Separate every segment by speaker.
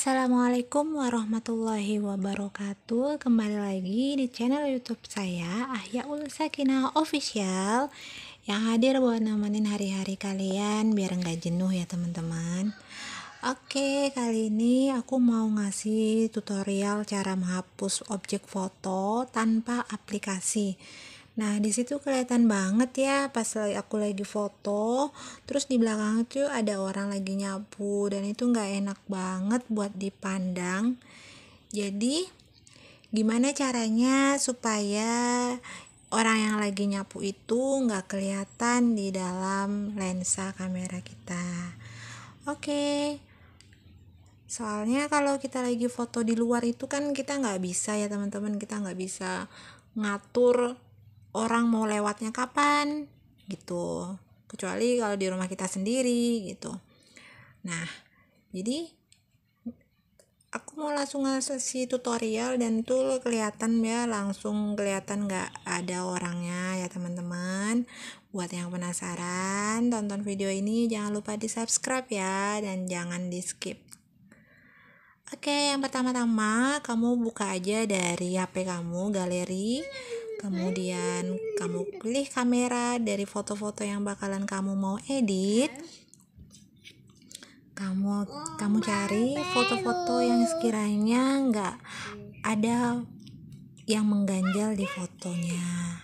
Speaker 1: Assalamualaikum warahmatullahi wabarakatuh Kembali lagi di channel youtube saya Ahyaul Sakinah Official Yang hadir buat nemenin hari-hari kalian Biar nggak jenuh ya teman-teman Oke kali ini aku mau ngasih tutorial cara menghapus objek foto tanpa aplikasi Nah, di situ kelihatan banget ya pas aku lagi foto, terus di belakang itu ada orang lagi nyapu dan itu nggak enak banget buat dipandang. Jadi, gimana caranya supaya orang yang lagi nyapu itu nggak kelihatan di dalam lensa kamera kita? Oke. Okay. Soalnya kalau kita lagi foto di luar itu kan kita nggak bisa ya teman-teman kita nggak bisa ngatur orang mau lewatnya kapan gitu kecuali kalau di rumah kita sendiri gitu nah jadi aku mau langsung ngasih tutorial dan tuh kelihatan ya langsung kelihatan nggak ada orangnya ya teman-teman buat yang penasaran tonton video ini jangan lupa di subscribe ya dan jangan di skip Oke, yang pertama-tama kamu buka aja dari HP kamu galeri kemudian kamu pilih kamera dari foto-foto yang bakalan kamu mau edit kamu kamu cari foto-foto yang sekiranya nggak ada yang mengganjal di fotonya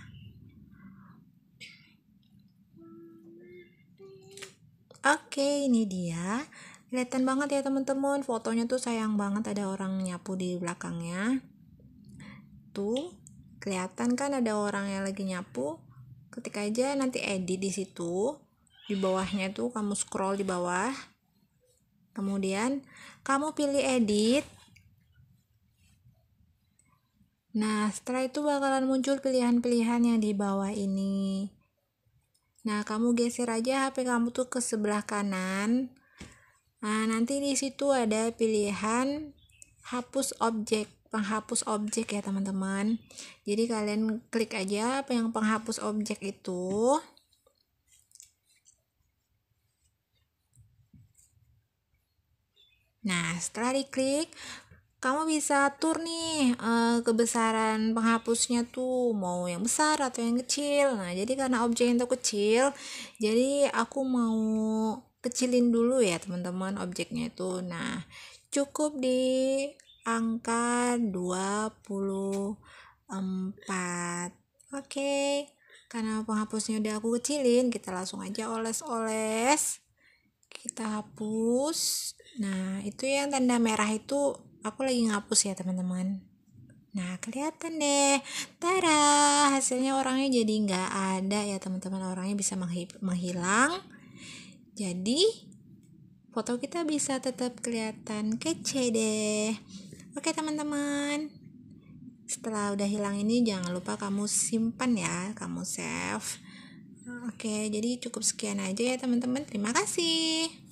Speaker 1: oke ini dia kelihatan banget ya teman-teman fotonya tuh sayang banget ada orang nyapu di belakangnya tuh kelihatan kan ada orang yang lagi nyapu ketik aja nanti edit di situ di bawahnya tuh kamu scroll di bawah kemudian kamu pilih edit nah setelah itu bakalan muncul pilihan-pilihan yang di bawah ini nah kamu geser aja HP kamu tuh ke sebelah kanan nah nanti di situ ada pilihan hapus objek penghapus objek ya teman-teman jadi kalian klik aja apa yang penghapus objek itu nah setelah diklik kamu bisa atur nih uh, kebesaran penghapusnya tuh mau yang besar atau yang kecil nah jadi karena objek itu kecil jadi aku mau kecilin dulu ya teman-teman objeknya itu nah cukup di angka 24 oke okay. karena penghapusnya udah aku kecilin kita langsung aja oles-oles kita hapus nah itu yang tanda merah itu aku lagi ngapus ya teman-teman nah kelihatan deh tara hasilnya orangnya jadi nggak ada ya teman-teman orangnya bisa menghilang jadi foto kita bisa tetap kelihatan kece deh Oke teman-teman, setelah udah hilang ini jangan lupa kamu simpan ya, kamu save. Oke, jadi cukup sekian aja ya teman-teman. Terima kasih.